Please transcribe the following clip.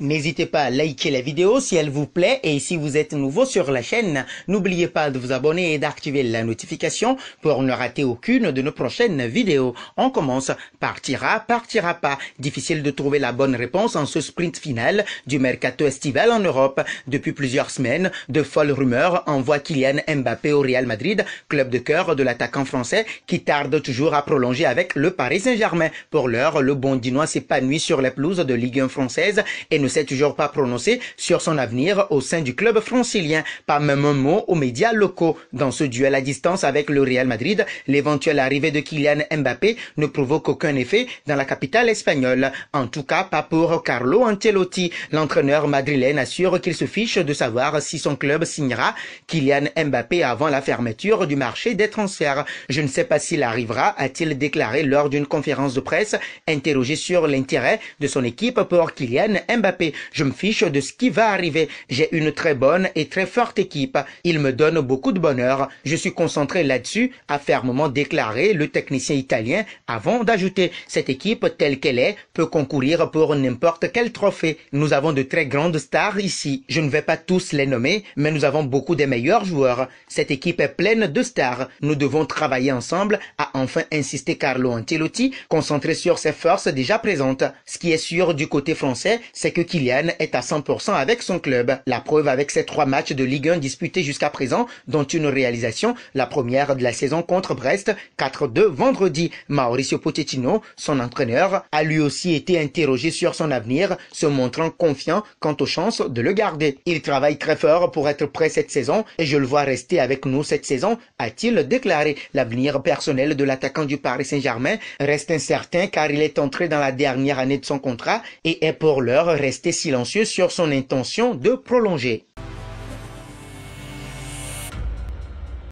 N'hésitez pas à liker la vidéo si elle vous plaît et si vous êtes nouveau sur la chaîne, n'oubliez pas de vous abonner et d'activer la notification pour ne rater aucune de nos prochaines vidéos. On commence. Partira, partira pas. Difficile de trouver la bonne réponse en ce sprint final du mercato estival en Europe. Depuis plusieurs semaines, de folles rumeurs envoient Kylian Mbappé au Real Madrid, club de cœur de l'attaquant français qui tarde toujours à prolonger avec le Paris Saint-Germain. Pour l'heure, le bondinois s'épanouit sur les pelouse de Ligue 1 française et ne s'est toujours pas prononcé sur son avenir au sein du club francilien, pas même un mot aux médias locaux. Dans ce duel à distance avec le Real Madrid, l'éventuelle arrivée de Kylian Mbappé ne provoque aucun effet dans la capitale espagnole. En tout cas, pas pour Carlo Ancelotti. L'entraîneur madrilène assure qu'il se fiche de savoir si son club signera Kylian Mbappé avant la fermeture du marché des transferts. Je ne sais pas s'il arrivera, a-t-il déclaré lors d'une conférence de presse interrogé sur l'intérêt de son équipe pour Kylian Mbappé. Je me fiche de ce qui va arriver. J'ai une très bonne et très forte équipe. Il me donne beaucoup de bonheur. Je suis concentré là-dessus, a fermement déclaré le technicien italien avant d'ajouter cette équipe telle qu'elle est peut concourir pour n'importe quel trophée. Nous avons de très grandes stars ici. Je ne vais pas tous les nommer, mais nous avons beaucoup des meilleurs joueurs. Cette équipe est pleine de stars. Nous devons travailler ensemble, a enfin insisté Carlo Ancelotti, concentré sur ses forces déjà présentes. Ce qui est sûr du côté français, c'est que Kylian est à 100% avec son club. La preuve avec ses trois matchs de Ligue 1 disputés jusqu'à présent, dont une réalisation, la première de la saison contre Brest, 4-2 vendredi. Mauricio Pochettino, son entraîneur, a lui aussi été interrogé sur son avenir, se montrant confiant quant aux chances de le garder. Il travaille très fort pour être prêt cette saison et je le vois rester avec nous cette saison, a-t-il déclaré. L'avenir personnel de l'attaquant du Paris Saint-Germain reste incertain car il est entré dans la dernière année de son contrat et est pour l'heure resté silencieux sur son intention de prolonger